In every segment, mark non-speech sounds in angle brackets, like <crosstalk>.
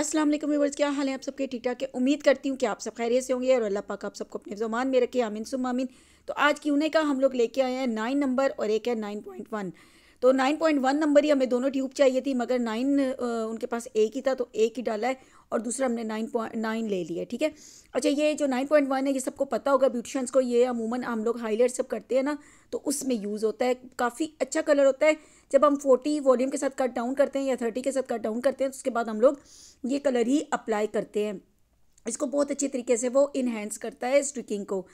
अस्सलाम वालेकुम क्या हाल है आप सबके ठीक ठाक है उम्मीद करती हूँ कि आप सब खैरियत से होंगे और अल्लाह पाक आप सबको अपने जमान में रखे आमीन सुम आमीन तो आज क्यूने का हम लोग लेके आए हैं नाइन नंबर और एक है नाइन पॉइंट वन तो नाइन पॉइंट वन नंबर ही हमें दोनों ट्यूब चाहिए थी मगर नाइन उनके पास एक ही था तो एक ही डाला है और दूसरा हमने नाइन पॉइंट नाइन ले लिया ठीक है अच्छा ये जो नाइन पॉइंट वन है ये सबको पता होगा ब्यूटिशंस को ये अमूमन हम लोग हाईलाइट सब करते हैं ना तो उसमें यूज़ होता है काफ़ी अच्छा कलर होता है जब हम फोर्टी वॉल्यूम के साथ कट डाउन करते हैं या थर्टी के साथ कट डाउन करते हैं तो उसके बाद हम लोग ये कलर ही अप्लाई करते हैं इसको बहुत अच्छे तरीके से वो इन्हेंस करता है स्टिकिंग को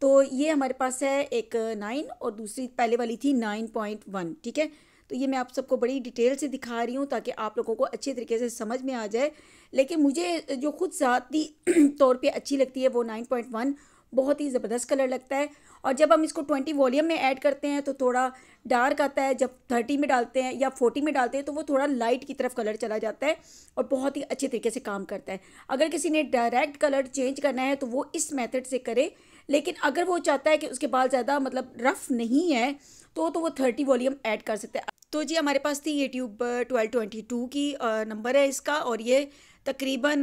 तो ये हमारे पास है एक नाइन और दूसरी पहले वाली थी नाइन पॉइंट वन ठीक है तो ये मैं आप सबको बड़ी डिटेल से दिखा रही हूँ ताकि आप लोगों को अच्छे तरीके से समझ में आ जाए लेकिन मुझे जो खुद ज़ाती <clears throat> तौर पे अच्छी लगती है वो नाइन पॉइंट वन बहुत ही ज़बरदस्त कलर लगता है और जब हम इसको ट्वेंटी वॉल्यूम में ऐड करते हैं तो थोड़ा डार्क आता है जब थर्टी में डालते हैं या फोर्टी में डालते हैं तो वो थोड़ा लाइट की तरफ कलर चला जाता है और बहुत ही अच्छे तरीके से काम करता है अगर किसी ने डायरेक्ट कलर चेंज करना है तो वो इस मेथड से करे लेकिन अगर वो चाहता है कि उसके बाल ज़्यादा मतलब रफ़ नहीं है तो तो वो थर्टी वॉल्यूम ऐड कर सकते हैं तो जी हमारे पास थी ये ट्यूब ट्वेल्व ट्वेंटी टू की नंबर है इसका और ये तकरीबन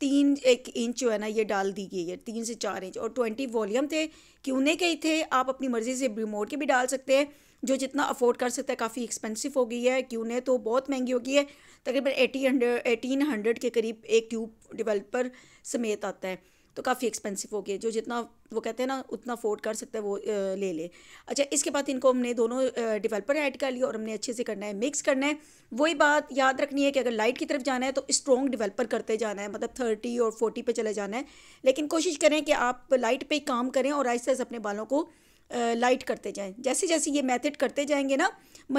तीन एक इंच जो है ना ये डाल दी गई है तीन से चार इंच और ट्वेंटी वॉल्यूम थे क्यूने के ही थे आप अपनी मर्ज़ी से रिमोट के भी डाल सकते हैं जो जितना अफोर्ड कर सकता है काफ़ी एक्सपेंसिव हो गई है क्यूने तो बहुत महंगी हो गई है तकरीबन एटी हंड्रेड एटीन हंड्रेड के करीब एक ट्यूब डिवेलपर समेत आता है तो काफ़ी एक्सपेंसिव हो गए जो जितना वो कहते हैं ना उतना अफोर्ड कर सकते हैं वो ले ले अच्छा इसके बाद इनको हमने दोनों डिवेलपर ऐड कर लिया और हमने अच्छे से करना है मिक्स करना है वही बात याद रखनी है कि अगर लाइट की तरफ जाना है तो स्ट्रॉन्ग डिवेलपर करते जाना है मतलब थर्टी और फोर्टी पे चले जाना है लेकिन कोशिश करें कि आप लाइट पर ही काम करें और आहिस्ते आहिस्ते अपने बालों को लाइट करते जाएं जैसे जैसे ये मेथड करते जाएंगे ना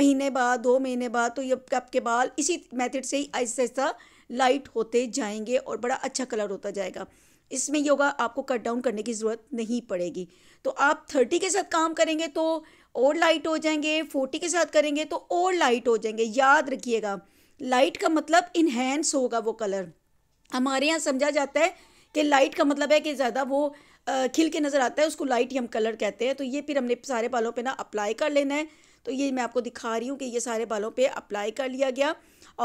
महीने बाद दो महीने बाद तो ये आपके बाल इसी मेथड से ही आहिस्ता आहिस्ता लाइट होते जाएंगे और बड़ा अच्छा कलर होता जाएगा इसमें योगा आपको कट डाउन करने की ज़रूरत नहीं पड़ेगी तो आप थर्टी के साथ काम करेंगे तो और लाइट हो जाएंगे फोर्टी के साथ करेंगे तो और लाइट हो जाएंगे याद रखिएगा लाइट का मतलब इन्हेंस होगा वो कलर हमारे यहाँ समझा जाता है कि लाइट का मतलब है कि ज़्यादा वो खिल के नज़र आता है उसको लाइट ही हम कलर कहते हैं तो ये फिर हमने सारे बालों पे ना अप्लाई कर लेना है तो ये मैं आपको दिखा रही हूँ कि ये सारे बालों पे अप्लाई कर लिया गया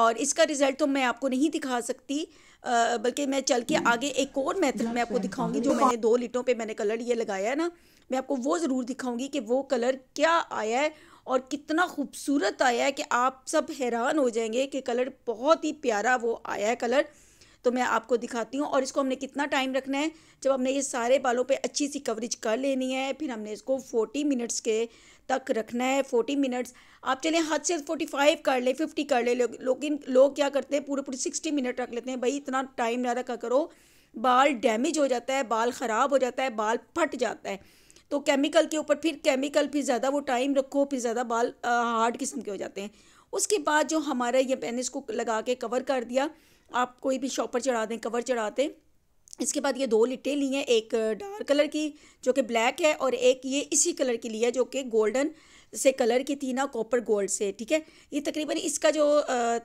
और इसका रिज़ल्ट तो मैं आपको नहीं दिखा सकती बल्कि मैं चल के आगे एक और मेथड मैं आपको दिखाऊंगी जो मैंने दो लिटों पे मैंने कलर ये लगाया है ना मैं आपको वो ज़रूर दिखाऊंगी कि वो कलर क्या आया है और कितना खूबसूरत आया है कि आप सब हैरान हो जाएंगे कि कलर बहुत ही प्यारा वो आया है कलर तो मैं आपको दिखाती हूँ और इसको हमने कितना टाइम रखना है जब हमने ये सारे बालों पे अच्छी सी कवरेज कर लेनी है फिर हमने इसको फोर्टी मिनट्स के तक रखना है फोर्टी मिनट्स आप चले हद से फोर्टी फाइव कर ले फिफ्टी कर ले लेकिन लोग क्या करते हैं पूरे पूरे सिक्सटी मिनट रख लेते हैं भाई इतना टाइम ना रखा करो बाल डैमेज हो जाता है बाल ख़राब हो जाता है बाल फट जाता है तो केमिकल के ऊपर फिर केमिकल फिर ज़्यादा वो टाइम रखो फिर ज़्यादा बाल हार्ड किस्म के हो जाते हैं उसके बाद जो हमारा ये मैंने इसको लगा के कवर कर दिया आप कोई भी शॉपर चढ़ा दें कवर चढ़ा दें इसके बाद ये दो लिट्टे ली हैं एक डार्क कलर की जो कि ब्लैक है और एक ये इसी कलर की ली है जो कि गोल्डन से कलर की थी ना कॉपर गोल्ड से ठीक है ये तकरीबन इसका जो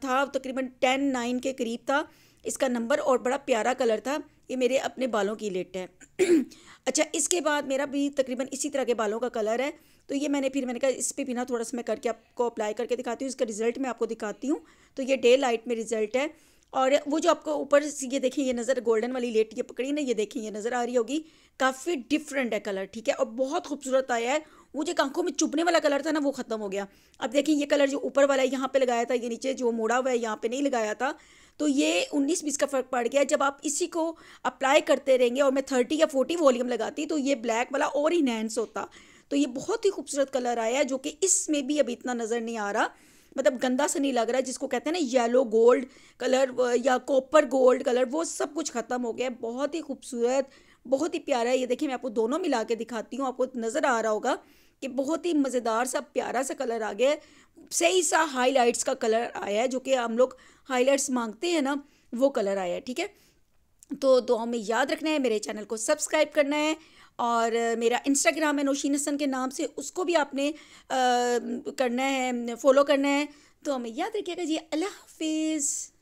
था तकरीबन टेन नाइन के करीब था इसका नंबर और बड़ा प्यारा कलर था ये मेरे अपने बालों की लिट है <clears throat> अच्छा इसके बाद मेरा भी तकरीबन इसी तरह के बालों का कलर है तो ये मैंने फिर मैंने कहा इस पर भी ना थोड़ा सा मैं करके आपको अप्लाई करके दिखाती हूँ इसका रिज़ल्ट मैं आपको दिखाती हूँ तो ये डे लाइट में रिज़ल्ट है और वो जो आपको ऊपर ये देखें ये नज़र गोल्डन वाली लेट ये पकड़ी ना ये देखें ये नज़र आ रही होगी काफ़ी डिफरेंट है कलर ठीक है और बहुत खूबसूरत आया है वो जो आंखों में चुभने वाला कलर था ना वो ख़त्म हो गया अब देखिए ये कलर जो ऊपर वाला है यहाँ पे लगाया था ये नीचे जो मोड़ा हुआ है यहाँ पर नहीं लगाया था तो ये उन्नीस बीस का फ़र्क पड़ गया जब आप इसी को अप्लाई करते रहेंगे और मैं थर्टी या फोर्टी वॉल्यूम लगाती तो ये ब्लैक वाला और इनहेंस होता तो ये बहुत ही खूबसूरत कलर आया है जो कि इसमें भी अभी इतना नज़र नहीं आ रहा मतलब गंदा सा नहीं लग रहा है जिसको कहते हैं ना येलो गोल्ड कलर या कॉपर गोल्ड कलर वो सब कुछ ख़त्म हो गया है बहुत ही खूबसूरत बहुत ही प्यारा है ये देखिए मैं आपको दोनों मिला के दिखाती हूँ आपको नज़र आ रहा होगा कि बहुत ही मज़ेदार सा प्यारा सा कलर आ गया सही सा हाईलाइट्स का कलर आया है जो कि हम लोग हाईलाइट्स मांगते हैं ना वो कलर आया है ठीक है तो दुआ में याद रखना है मेरे चैनल को सब्सक्राइब करना है और मेरा इंस्टाग्राम है नौशीन हसन के नाम से उसको भी आपने आ, करना है फॉलो करना है तो हमें याद रखिएगा जी अल्लाह हाफिज़